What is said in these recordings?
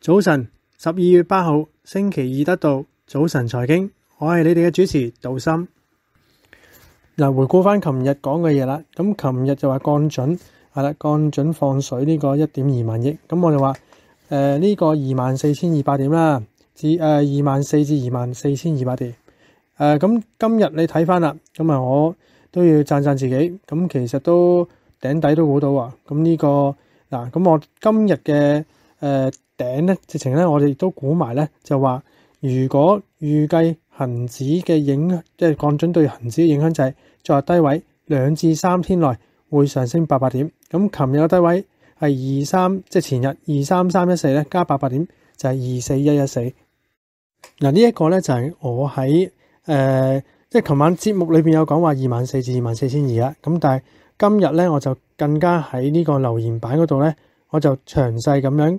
早晨，十二月八号星期二得到早晨财经，我系你哋嘅主持杜森。嗱，回顾翻琴日讲嘅嘢啦，咁琴日就话降准系啦，降准放水呢个一点二万亿，咁我就话诶呢个二万四千二百点啦，至诶二万四至二万四千二百点。诶咁今日你睇翻啦，咁啊我都要赞赞自己，咁其实都顶底都估到啊。咁呢个嗱，咁我今日嘅诶。頂咧，直情咧，我哋亦都估埋咧，就話如果預計恒指嘅影響，即係降準對恒指嘅影響，就係在低位兩至三天內會上升八百點。咁琴日嘅低位係二三，即係前日二三三一四咧，加八百點就係二四一一四。嗱，呢一個咧就係我喺誒，即係琴晚節目裏邊有講話二萬四至二萬四千二啦。咁但係今日咧，我就更加喺呢個留言板嗰度咧，我就詳細咁樣。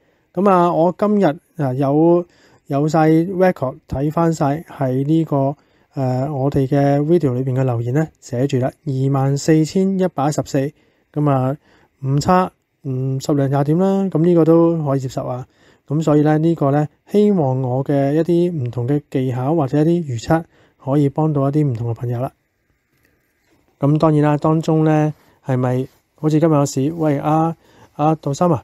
咁啊！我今日啊有有晒 record 睇翻晒喺呢个诶我哋嘅 video 里边嘅留言咧写住啦，二万四千一百一十四咁啊，五差嗯十零廿点啦，咁呢个都可以接受啊！咁所以咧呢个咧希望我嘅一啲唔同嘅技巧或者一啲预测可以帮到一啲唔同嘅朋友啦。咁当然啦，当中咧系咪好似今日有市？喂啊啊杜森啊！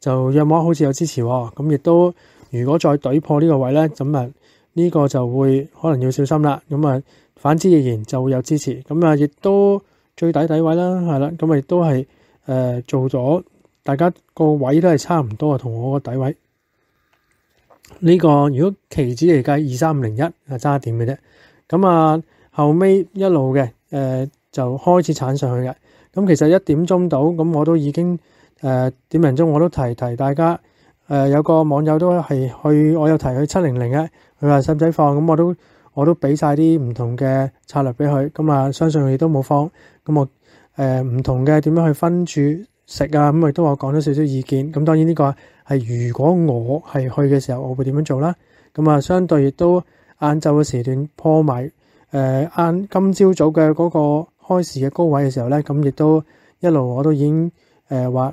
就約摸好似有支持喎，咁亦都如果再懟破呢個位咧，咁啊呢個就會可能要小心啦。咁啊反之亦然就會有支持，咁啊亦都最底底位啦，係啦，咁啊亦都係誒做咗大家個位都係差唔多啊，同我個底位呢個如果期指嚟計二三五零一啊，差一點嘅啫。咁啊後尾一路嘅誒就開始撐上去嘅。咁其實一點鐘到咁我都已經。誒點名中我都提提大家。誒有個網友都係去，我有提去七零零咧。佢話使唔使放？咁我都我都俾晒啲唔同嘅策略俾佢。咁啊，相信佢都冇放。咁我誒唔同嘅點樣去分住食啊？咁亦都我講咗少少意見。咁當然呢個係如果我係去嘅時候，我會點樣做啦？咁啊，相對亦都晏晝嘅時段破埋誒晏今朝早嘅嗰個開市嘅高位嘅時候咧，咁亦都一路我都已經誒話。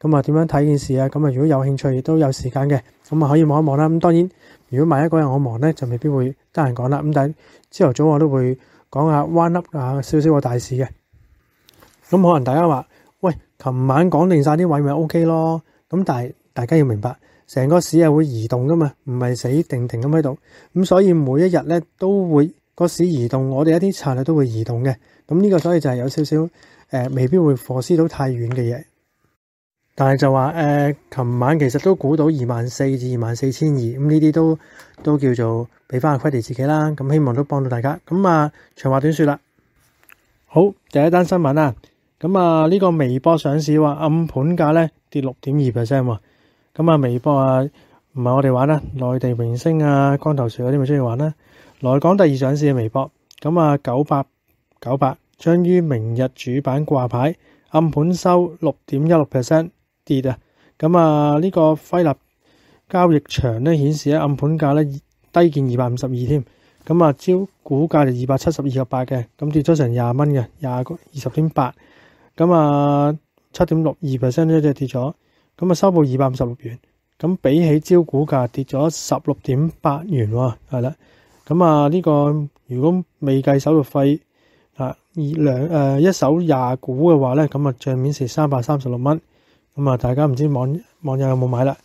咁啊，點樣睇件事啊？咁啊，如果有興趣亦都有時間嘅，咁啊可以望一望啦。咁當然，如果萬一個人我忙咧，就未必會得閒講啦。咁但係朝頭早我都會講下彎笠啊，少少個大市嘅。咁可能大家話：，喂，琴晚講定晒啲位咪 OK 咯？咁但係大家要明白，成個市係會移動噶嘛，唔係死定定咁喺度。咁所以每一日咧都會個市移動，我哋一啲策略都會移動嘅。咁呢個所以就係有少少誒，未必會 f o 到太遠嘅嘢。但系就话诶，琴晚其实都估到二万四至二万四千二咁呢啲都都叫做俾翻个 i 定自己啦。咁希望都帮到大家。咁啊，长话短说啦。好，第一单新闻啊，咁啊呢个微博上市话暗盘价咧跌六点二 percent。咁啊，微博啊唔系我哋玩啦，内地明星啊光头蛇嗰啲咪中意玩啦。来港第二上市嘅微博咁啊，九八九八将于明日主板挂牌，暗盘收六点一六 percent。跌啊！咁啊，呢個菲立交易場咧顯示咧暗盤價咧低見二百五十二添。咁啊，招股價就二百七十二个八嘅，咁跌咗成廿蚊嘅廿個二十點八。咁啊，七點六二 percent 呢就跌咗。咁啊，收報二百五十六元。咁比起招股價跌咗十六點八元喎，係啦。咁啊，呢個如果未計手續費啊，二兩誒一手廿股嘅話咧，咁啊，帳面是三百三十六蚊。咁啊！大家唔知網網友有冇買啦？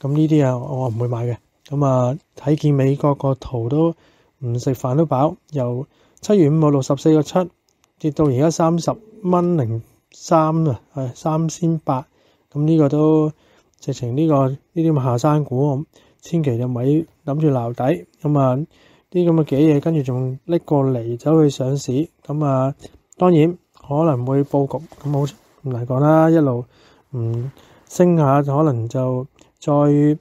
咁呢啲啊，我唔會買嘅。咁啊，睇見美國個圖都唔食飯都飽，由七月五號六十四個七跌到而家三十蚊零三啊，係三千八。咁呢個都直情呢個呢啲下山股咁，千祈就唔好諗住鬧底。咁啊，啲咁嘅幾嘢，跟住仲拎過嚟走去上市。咁啊，當然可能會佈局咁，好嚟講啦。一路～嗯，升下，可能就再誒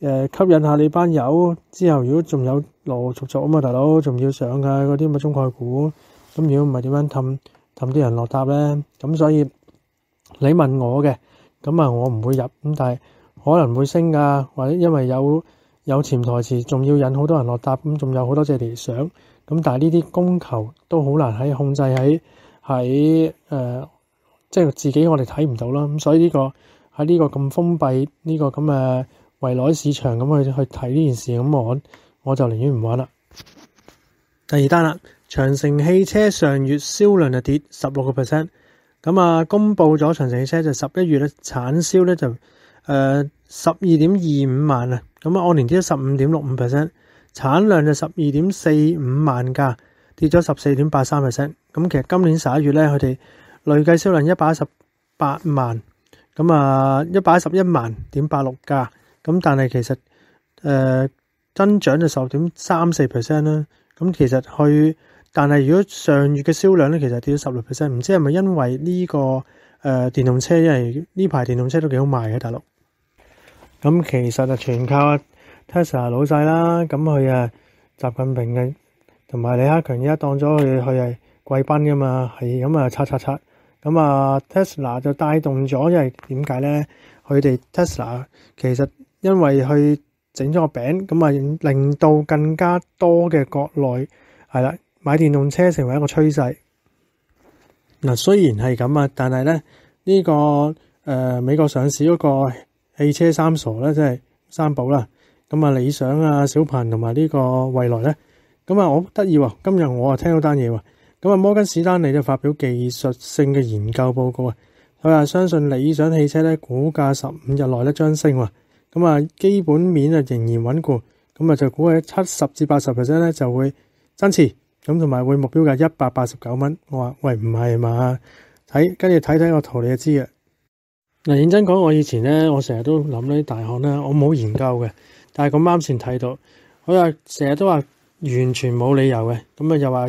吸引下你班友。之後如果仲有來續續啊嘛，大佬仲要上嘅嗰啲咁嘅中概股，咁如果唔係點樣氹氹啲人落搭咧？咁所以你問我嘅，咁啊我唔會入。咁但係可能會升㗎，或者因為有有潛台詞，仲要引好多人落搭，咁仲有好多隻嚟上。咁但係呢啲供求都好難喺控制喺喺誒。即係自己我哋睇唔到啦，咁所以呢個喺呢個咁封閉呢個咁嘅圍內市場咁去去睇呢件事咁，我我就寧願唔玩啦。第二單啦，長城汽車上月銷量就跌十六個 percent，咁啊公佈咗長城汽車就十一月咧產銷咧就誒十二點二五萬啊，咁啊按年跌咗十五點六五 percent，產量就十二點四五萬架，跌咗十四點八三 percent。咁其實今年十一月咧佢哋。累计销量一百一十八万，咁啊一百一十一万点八六架，咁但系其实诶增长就十点三四 percent 啦。咁其实去，但系如果上月嘅销量咧，其实跌咗十六 percent，唔知系咪因为呢个诶电动车，因为呢排电动车都几好卖嘅大陆。咁其实啊，全靠 Tesla 老细啦。咁佢啊，习近平嘅同埋李克强而家当咗佢，佢系贵宾噶嘛，系咁啊，叉叉叉。咁啊，Tesla 就帶動咗，因為點解咧？佢哋 Tesla 其實因為去整咗個餅，咁啊，令到更加多嘅國內系啦，買電動車成為一個趨勢。嗱，雖然係咁啊，但係咧呢個誒美國上市嗰個汽車三傻咧，即係三寶啦。咁啊，理想啊、小鹏同埋呢個未來咧，咁啊，我得意喎，今日我啊聽到單嘢喎。咁啊，摩根史丹利就发表技术性嘅研究报告啊，佢话相信理想汽车咧股价十五日内咧将升，咁啊，基本面啊仍然稳固，咁啊就估计七十至八十 percent 咧就会增持，咁同埋会目标价一百八十九蚊。我话喂唔系嘛？睇跟住睇睇个图你就知嘅。嗱，认真讲，我以前咧，我成日都谂啲大学咧，我冇研究嘅，但系咁啱先睇到佢话成日都话完全冇理由嘅，咁啊又话。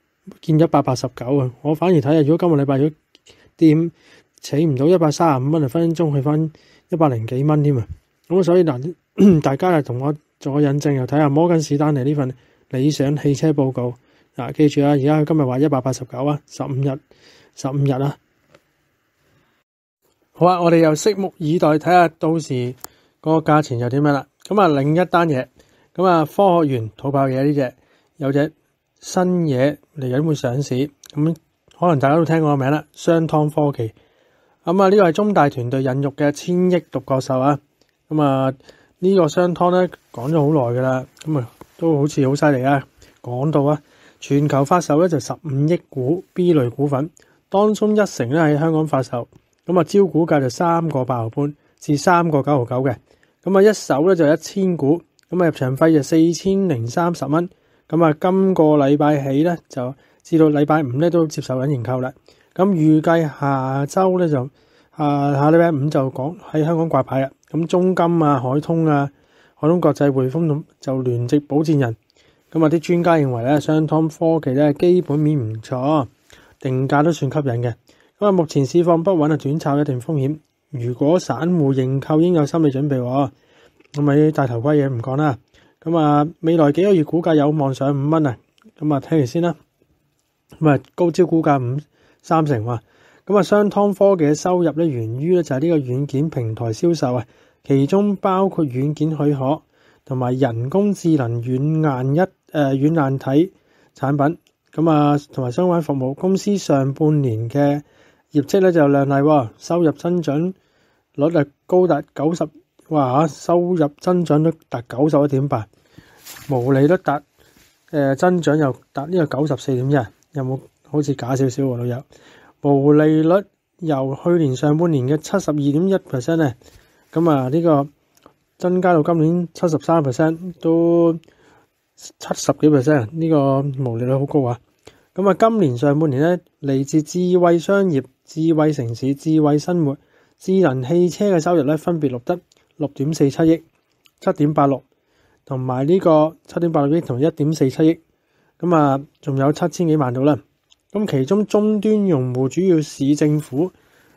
见一百八十九啊！我反而睇下，如果今日礼拜如果掂请唔到一百三十五蚊就分分钟，去翻一百零几蚊添啊！咁所以嗱，大家啊同我做个引证，又睇下摩根士丹尼呢份理想汽车报告啊！记住啊，而家佢今日话一百八十九啊，十五日十五日啊！好啊，我哋又拭目以待，睇下到时嗰个价钱又点样啦！咁啊，另一单嘢咁啊，科学园土炮嘢呢只有只。新嘢嚟紧会上市，咁可能大家都听过个名啦，商汤科技。咁啊呢个系中大团队引入嘅千亿独角兽啊。咁啊呢个商汤咧讲咗好耐噶啦，咁啊都好似好犀利啊。讲到啊，全球发售咧就十五亿股 B 类股份，当中一成咧喺香港发售，咁啊招股价就三个八毫半，至三个九毫九嘅。咁啊一手咧就一千股，咁啊入场费就四千零三十蚊。咁啊，今個禮拜起咧，就至到禮拜五咧都接受緊認購啦。咁預計下周咧就啊，下禮拜五就講喺香港掛牌啦。咁中金啊、海通啊、海通國際、匯豐就聯席保荐人。咁啊，啲專家認為咧，商湯科技咧基本面唔錯，定價都算吸引嘅。咁啊，目前市況不穩啊，短炒一定風險。如果散户认購，應有心理準備。咁咪大頭鬼嘢唔講啦。咁啊，未來幾個月股價有望上五蚊啊！咁啊，睇嚟先啦。咁啊，高招股價五三成嘛。咁啊，商湯科技嘅收入咧源於咧就係呢個軟件平台銷售啊，其中包括軟件許可同埋人工智能軟硬一誒軟硬體產品。咁啊，同埋相關服務。公司上半年嘅業績咧就靚麗，收入增長率啊高達九十。哇！收入增長率達九十一點八，毛利率達誒增長又達呢個九十四點一，有冇好似假少少老友毛利率由去年上半年嘅七十二點一 percent 咧，咁啊呢個增加到今年七十三 percent 都七十幾 percent 呢個毛利率好高啊！咁啊，今年上半年咧，嚟自智慧商業、智慧城市、智慧生活、智能汽車嘅收入咧，分別錄得。六点四七亿、七点八六同埋呢个七点八六亿同一点四七亿，咁啊仲有七千几万到啦。咁其中终端用户主要市政府，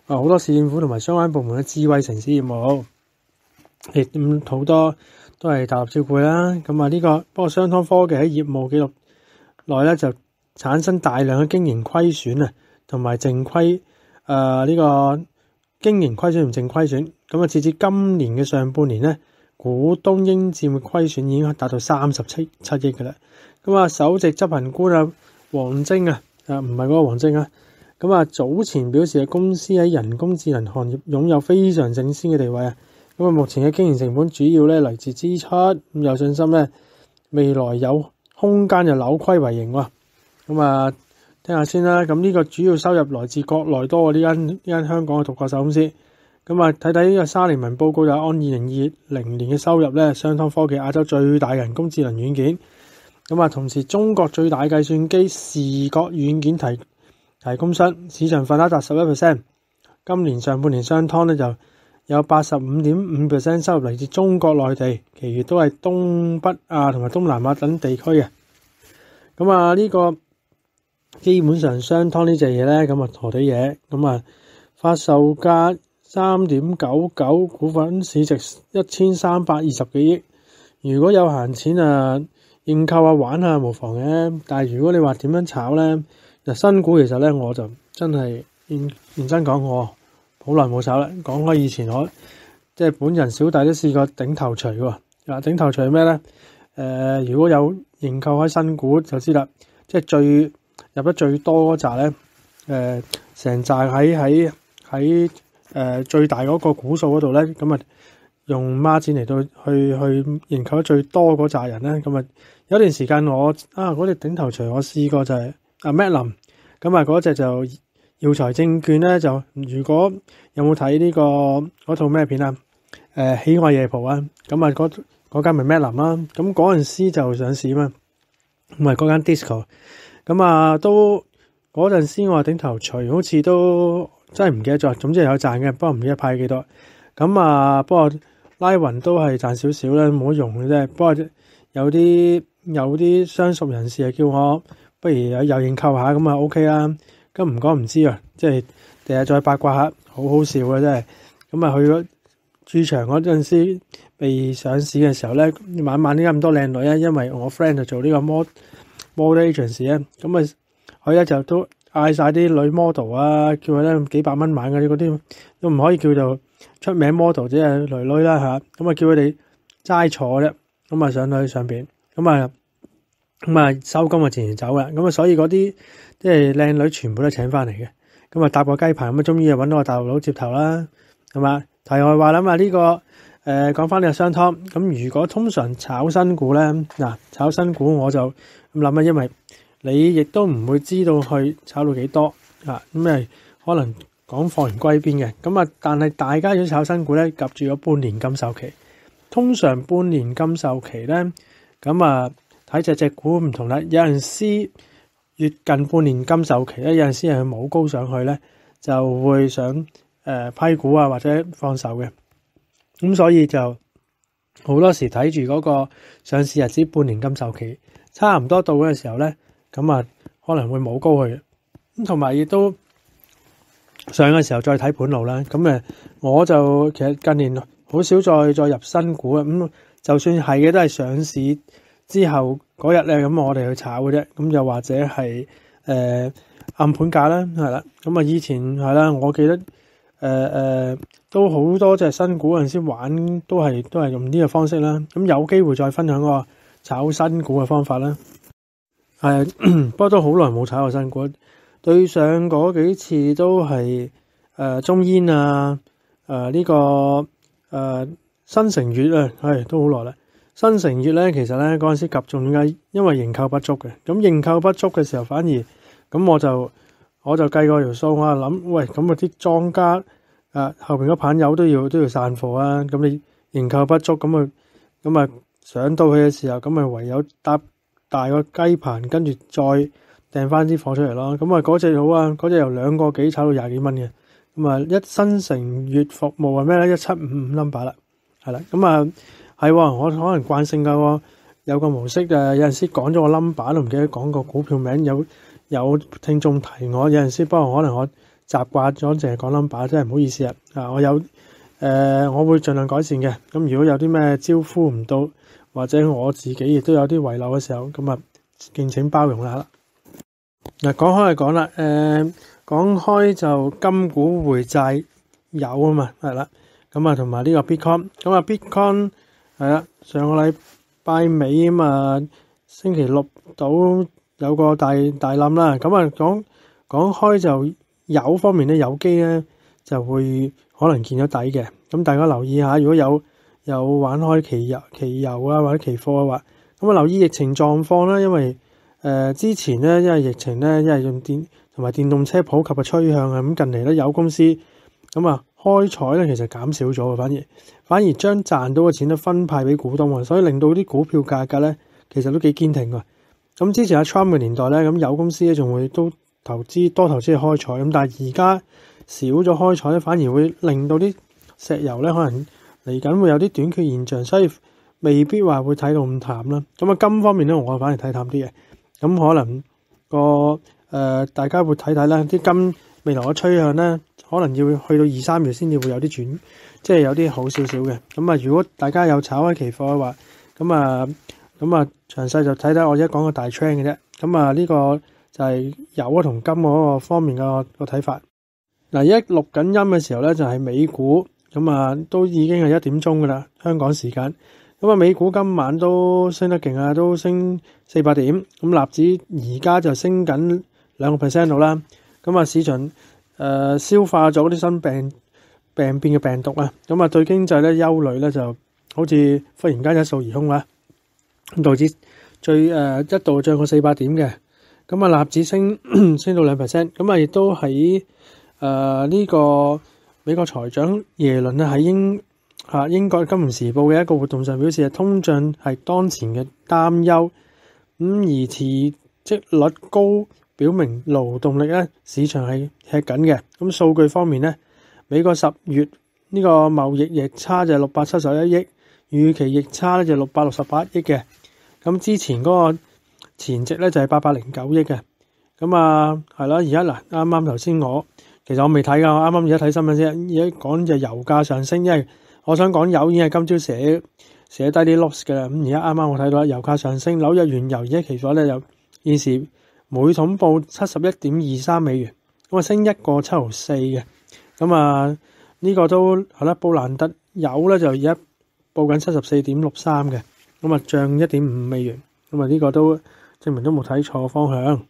啊好多市政府同埋相关部门嘅智慧城市业务，亦咁好多都系大陆照顾啦。咁啊呢个不过商汤科技喺业务记录内咧就产生大量嘅经营亏损啊，同埋净亏，诶呢个经营亏损同净亏损。咁啊，截至今年嘅上半年咧，股东应占嘅亏损已经达到三十七七亿噶啦。咁啊，首席执行官啊，王晶啊，啊唔系嗰个王晶啊。咁啊，早前表示啊，公司喺人工智能行业拥有非常领先嘅地位啊。咁啊，目前嘅经营成本主要咧嚟自支出，咁有信心咧，未来有空间就扭亏为盈喎。咁啊，听下先啦。咁呢个主要收入来自国内多嘅呢间呢间香港嘅独角兽公司。咁啊，睇睇呢個沙利文報告就按二零二零年嘅收入咧。商湯科技亞洲最大人工智能軟件，咁啊，同時中國最大計算機視覺軟件提提供商市場份额達十一 percent。今年上半年商汤咧就有八十五點五 percent 收入嚟自中國內地，其余都係東北啊同埋東南亞等地區嘅。咁啊，呢個基本上商汤呢只嘢咧，咁啊，陀底嘢，咁啊發售價。三点九九股份市值一千三百二十几亿。如果有闲钱啊，认购下玩下无妨嘅。但系如果你话点样炒咧，就新股其实咧，我就真系认认真讲，我好耐冇炒啦。讲开以前，我即系本人小弟都试过顶头除喎。嗱，顶头除咩咧？诶，如果有认购喺新股就知啦，即系最入得最多嗰扎咧，诶，成扎喺喺喺。誒最大嗰個股數嗰度咧，咁啊用孖展嚟到去去研究最多嗰扎人咧，咁啊有段時間我啊我哋頂頭除我試過就係阿麥林，咁啊嗰只就藥財證券咧，就如果有冇睇呢個嗰套咩片啊？誒喜愛夜蒲啊，咁啊嗰嗰間咪 m 麥林啦，咁嗰陣時就上市嘛，唔係嗰間 disco，咁啊都嗰陣時我頂頭除好似都。真係唔記得咗，總之有賺嘅，不過唔記得派幾多。咁啊，不過拉雲都係賺少少啦，唔好用嘅啫。不過有啲有啲相熟人士啊，叫我不如有有泳购下，咁啊 OK 啦。咁唔講唔知啊，即係第日再八卦下，好好笑嘅真係。咁啊去咗駐場嗰陣時，被上市嘅時候咧，晚晚呢咁多靚女啊？因為我 friend 就做呢個 mod m o d e l a t i o n y 啊，咁啊，我咧就都。嗌晒啲女 model 啊，叫佢咧幾百蚊買嗰啲，嗰啲都唔可以叫做出名 model，即係女女啦吓，咁啊，叫佢哋齋坐啫，咁啊上去上边，咁啊，咁啊收工啊，自然走啦。咁啊，所以嗰啲即係靚女全部都請翻嚟嘅。咁啊，搭個雞棚，咁啊，終於又揾到個大佬接頭啦，係嘛？但係我話諗啊，呢個誒講翻你個商湯。咁如果通常炒新股咧，嗱炒新股我就諗啊，因為。你亦都唔會知道去炒到幾多啊？咁咪可能講放完歸邊嘅咁啊？但係大家如果炒新股咧，及住咗半年金售期，通常半年金售期咧咁啊，睇只只股唔同啦。有阵时越近半年金售期咧，有阵時係冇高上去咧，就會想誒批股啊，或者放手嘅咁，所以就好多時睇住嗰個上市日子，半年金售期差唔多到嘅時候咧。咁啊，可能會冇高去，咁同埋亦都上嘅時候再睇盤路啦。咁诶，我就其實近年好少再再入新股啊。咁就算係嘅，都係上市之後嗰日咧，咁我哋去炒嘅啫。咁又或者係誒暗盤價啦，系啦。咁啊，以前係啦，我記得诶、誒都好多只新股嗰陣時玩，都係都係用呢個方式啦。咁有機會再分享個炒新股嘅方法啦。系，不過都好耐冇炒过新股，對上嗰幾次都係誒中煙啊，誒呢個誒新城月啊，系都好耐啦。新城月咧，其實咧嗰陣時及中点解？因為營購不足嘅，咁營購不足嘅時候，反而咁我就我就計過條數，我諗，喂，咁啊啲莊家誒後边嗰朋友都要都要散貨啊，咁你營購不足，咁啊咁啊上到去嘅時候，咁咪唯有搭。大个鸡棚，跟住再掟翻啲货出嚟咯。咁啊，嗰只好啊，嗰只由两个几炒到廿几蚊嘅。咁啊，一新城月服务係咩咧？一七五五 number 啦，系啦。咁啊，系我可能惯性噶，有个模式啊，有阵时讲咗个 number 都唔记得讲个股票名，有有听众提我，有阵时不过可能我习惯咗净系讲 number，真系唔好意思啊。啊，我有诶，我会尽量改善嘅。咁如果有啲咩招呼唔到。或者我自己亦都有啲遺漏嘅時候，咁啊，敬請包容啦。嗱，講開就講啦，誒，講開就金股回債有啊嘛，係啦，咁啊，同埋呢個 Bitcoin，咁啊 Bitcoin 係啦，上個禮拜尾啊嘛，星期六到有個大大冧啦。咁啊，講講開就有方面咧，有機咧就會可能見咗底嘅。咁大家留意下，如果有。有玩開期油、期油啊，或者期貨啊，話咁啊，留意疫情狀況啦，因為誒之前咧，因為疫情咧，因為用電同埋電動車普及嘅趨向啊，咁近嚟咧，有公司咁啊開採咧，其實減少咗啊，反而反而將賺到嘅錢咧分派俾股東啊，所以令到啲股票價格咧，其實都幾堅挺㗎。咁之前阿 Trump 嘅年代咧，咁有公司咧仲會都投資多投資開採，咁但係而家少咗開採咧，反而會令到啲石油咧可能。嚟緊會有啲短缺現象，所以未必話會睇到咁淡啦。咁啊金方面咧，我反而睇淡啲嘅。咁可能個誒大家會睇睇啦，啲金未來嘅趨向咧，可能要去到二三月先至會有啲轉，即係有啲好少少嘅。咁啊，如果大家有炒开期貨嘅話，咁啊咁啊詳細就睇睇我而家講个大 t r 嘅啫。咁啊呢個就係油同金嗰個方面嘅個睇法。嗱，而家錄緊音嘅時候咧，就係美股。咁啊，都已經係一點鐘噶啦，香港時間。咁啊，美股今晚都升得勁啊，都升四百點。咁立指而家就升緊兩個 percent 度啦。咁啊，市場誒消化咗啲新病病變嘅病毒啊。咁啊，對經濟咧憂慮咧就好似忽然間一掃而空啊。咁導致最誒一度漲过四百點嘅。咁啊，立指升 升到兩 percent。咁啊，亦都喺诶呢個。美國財長耶倫咧喺英吓英國金融時報嘅一個活動上表示，通胀係當前嘅擔憂，咁而辭職率高，表明勞動力咧市場係吃緊嘅。咁數據方面咧，美國十月呢個貿易逆差就係六百七十一億，預期逆差咧就六百六十八億嘅。咁之前嗰個前值咧就係八百零九億嘅。咁啊，係啦，而家嗱，啱啱頭先我。其实我未睇噶，我啱啱而家睇新闻先，而家讲就油价上升，因为我想讲油已经系今朝写写低啲 loss 噶啦。咁而家啱啱我睇到油价上升，纽约原油而家期咗咧就现时每桶报七十一点二三美元，咁啊升一个七毫四嘅。咁啊呢个都系啦，布兰德油咧就而家报紧七十四点六三嘅，咁啊涨一点五美元。咁啊呢个都证明都冇睇错方向。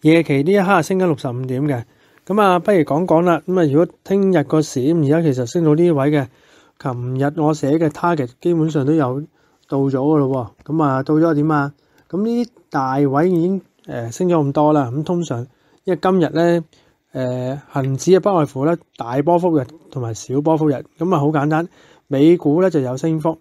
夜期呢一刻升紧六十五点嘅。咁啊，不如講講啦。咁啊，如果聽日個市咁而家其實升到呢位嘅，琴日我寫嘅 target 基本上都有到咗噶咯。咁啊，到咗點啊？咁呢啲大位已經誒升咗咁多啦。咁通常因為今日咧誒恆指啊，不外乎咧大波幅日同埋小波幅日。咁啊，好簡單，美股咧就有升幅，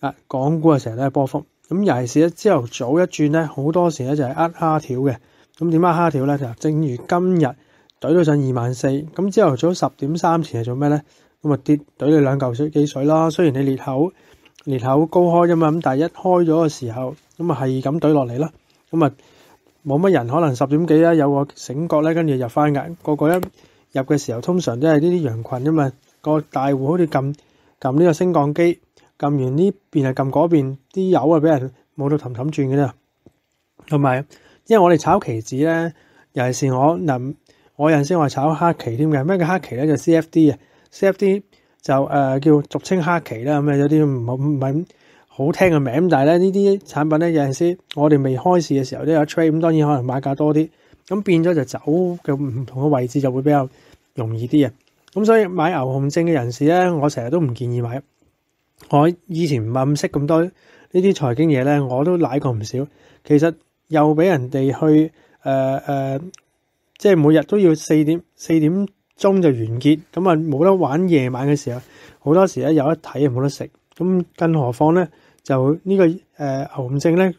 啊，港股啊成日都係波幅。咁尤其是朝頭早一轉咧，好多時咧就係呃蝦條嘅。咁點解蝦條咧？就正如今日。怼到上二万四，咁朝头早十点三前系做咩咧？咁啊跌怼你两嚿水几水啦！虽然你裂口裂口高开啫嘛，咁但系一开咗嘅时候，咁啊系咁怼落嚟啦。咁啊冇乜人，可能十点几啦，有个醒觉咧，跟住入翻噶，个个一入嘅时候，通常都系呢啲羊群啫嘛。个大户好似揿揿呢个升降机，揿完呢边系揿嗰边，啲油啊俾人冇到氹氹转嘅啦。同埋，因为我哋炒期指咧，尤其是我谂。我有阵時話炒黑期添嘅，咩叫黑期咧？就 C F D 啊，C F D 就誒叫俗稱黑期啦，咁有啲唔好唔係好聽嘅名。但系咧呢啲產品咧，有阵時我哋未開市嘅時候都有 trade，咁當然可能買價多啲，咁變咗就走嘅唔同嘅位置就會比較容易啲啊。咁所以買牛熊證嘅人士咧，我成日都唔建議買。我以前唔系咁識咁多呢啲財經嘢咧，我都舐過唔少。其實又俾人哋去誒誒。即系每日都要四點四點鐘就完結，咁啊冇得玩夜晚嘅時候，好多時咧有得睇又冇得食。咁更何況咧，就呢個誒牛證咧，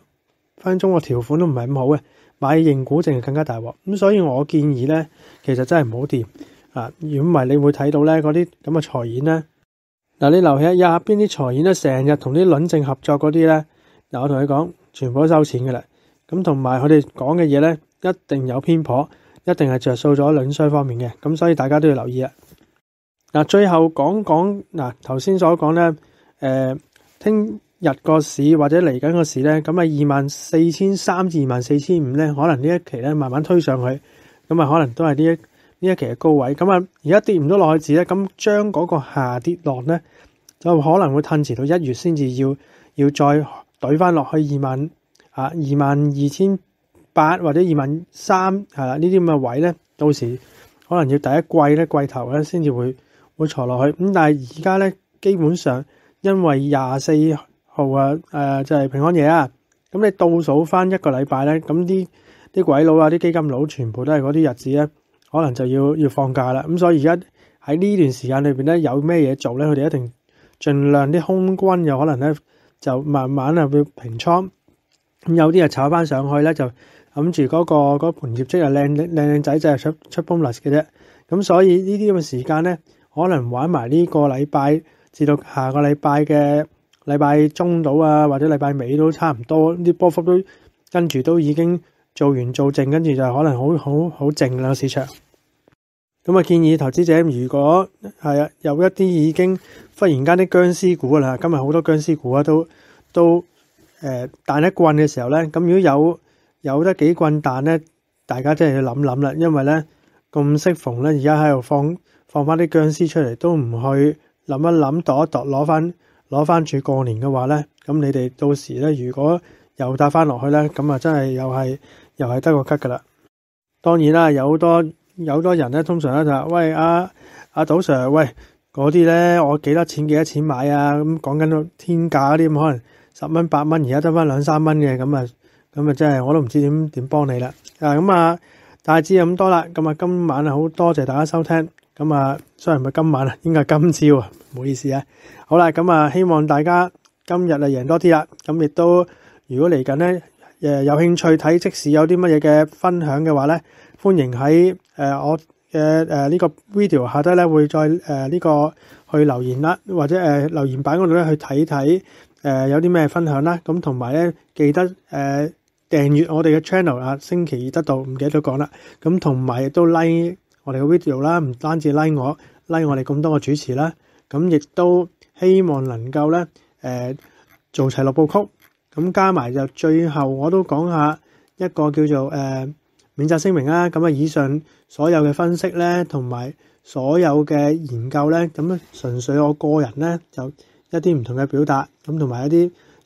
分中國條款都唔係咁好嘅買認股證更加大鑊。咁所以我建議咧，其實真係唔好掂啊。如果唔係，你會睇到咧嗰啲咁嘅財演咧嗱，你留意下边邊啲財演咧，成日同啲卵證合作嗰啲咧嗱，我同你講全部都收錢噶啦。咁同埋佢哋講嘅嘢咧一定有偏颇。一定係着數咗轮衰方面嘅，咁所以大家都要留意啊！嗱，最後講講嗱，頭先所講咧，誒，聽日個市或者嚟緊個市咧，咁啊二萬四千三至二萬四千五咧，可能呢一期咧慢慢推上去，咁啊可能都係呢一呢一期嘅高位，咁啊而家跌唔到落去止咧，咁將嗰個下跌浪咧，就可能會褪遲到一月先至要要再怼翻落去二萬啊二萬二千。八或者二萬三係啦，呢啲咁嘅位咧，到時可能要第一季咧季頭咧先至會會挫落去。咁但係而家咧，基本上因為廿四號啊，誒就係平安夜啊，咁你倒數翻一個禮拜咧，咁啲啲鬼佬啊、啲基金佬全部都係嗰啲日子咧，可能就要要放假啦。咁所以而家喺呢段時間裏邊咧，有咩嘢做咧？佢哋一定盡量啲空軍有可能咧就慢慢啊會平倉咁，有啲啊炒翻上去咧就。諗住嗰個嗰盤業績係靚靚靚仔仔出出 bonus 嘅啫，咁所以呢啲咁嘅時間咧，可能玩埋呢個禮拜至到下個禮拜嘅禮拜中到啊，或者禮拜尾都差唔多啲波幅都跟住都已經做完做淨，跟住就可能好好好靜啦。市場咁啊，建議投資者如果係啊，有一啲已經忽然間啲僵屍股啦，今日好多僵屍股啊，都都誒彈一棍嘅時候咧，咁如果有。有得几棍，但咧大家真系要谂谂啦，因为咧咁适逢咧，而家喺度放放翻啲僵尸出嚟，都唔去谂一谂，度一度攞翻攞翻住过年嘅话咧，咁你哋到时咧如果又搭翻落去咧，咁啊真系又系又系得个咳噶啦。当然啦，有好多有多人咧，通常咧就话喂阿阿 Sir，喂嗰啲咧，我几多钱几多钱买啊？咁讲紧天价嗰啲，咁可能十蚊八蚊，而家得翻两三蚊嘅咁啊。咁啊，真係我都唔知點点幫你啦。啊，咁啊，大致咁多啦。咁啊，今晚啊，好多謝大家收聽。咁啊，雖然唔系今晚啊，應該系今朝啊，唔好意思啊。好啦，咁啊，希望大家今日啊贏多啲啦。咁亦都，如果嚟緊咧，誒有興趣睇即使有啲乜嘢嘅分享嘅話咧，歡迎喺誒我嘅诶呢個 video 下低咧，會再诶呢個去留言啦，或者誒留言板嗰度咧去睇睇诶有啲咩分享啦。咁同埋咧，記得誒。訂閱我哋嘅 channel 啊，星期二得到，唔記得都講啦。咁同埋亦都 like 我哋嘅 video 啦，唔單止 like 我，like 我哋咁多嘅主持啦。咁亦都希望能夠咧，誒做齊六部曲。咁加埋就最後我都講下一個叫做誒免責聲明啦。咁啊，以上所有嘅分析咧，同埋所有嘅研究咧，咁纯純粹我個人咧，就一啲唔同嘅表達，咁同埋一啲。